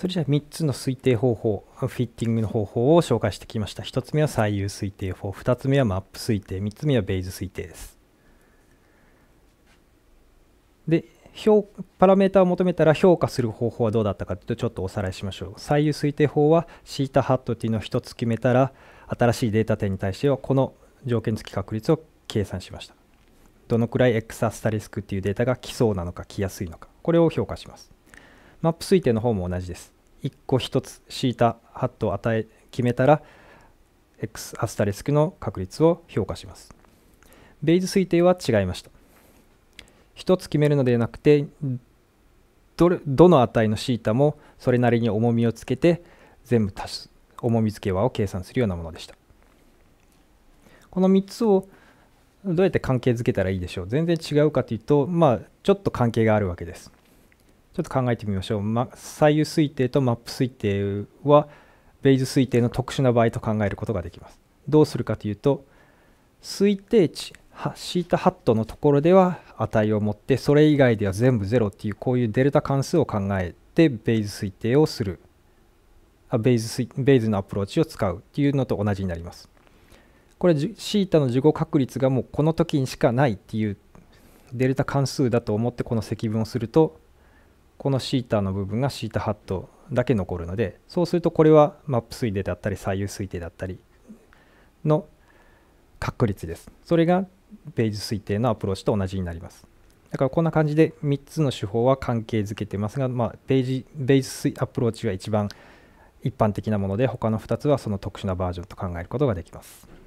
それじゃあ3つの推定方法、フィッティングの方法を紹介してきました。1つ目は最優推定法、2つ目はマップ推定、3つ目はベイズ推定です。で、表パラメータを求めたら評価する方法はどうだったかというとちょっとおさらいしましょう。最優推定法は θ ハットっていうのを1つ決めたら新しいデータ点に対してはこの条件付き確率を計算しました。どのくらい X アスタリスクっていうデータが来そうなのか来やすいのかこれを評価します。マップ推定の方も同じです。1個1つシータハットを与え決めたら x アスタリスクの確率を評価します。ベイズ推定は違いました。1つ決めるのではなくてどれどの値のシータもそれなりに重みをつけて全部足す重み付け和を計算するようなものでした。この3つをどうやって関係づけたらいいでしょう全然違うかというとまあちょっと関係があるわけです。ちょっと考えてみましょう、ま、左右推定とマップ推定はベイズ推定の特殊な場合と考えることができますどうするかというと推定値シータハットのところでは値を持ってそれ以外では全部0っていうこういうデルタ関数を考えてベイズ推定をするあベイズベイズのアプローチを使うっていうのと同じになりますこれシータの事後確率がもうこの時にしかないっていうデルタ関数だと思ってこの積分をするとこのシーターの部分がシータハットだけ残るのでそうするとこれはマップ推定だったり左右推定だったりの確率ですそれがベージュ推定のアプローチと同じになりますだからこんな感じで3つの手法は関係づけてますが、まあ、ベージベージュアプローチが一番一般的なもので他の2つはその特殊なバージョンと考えることができます。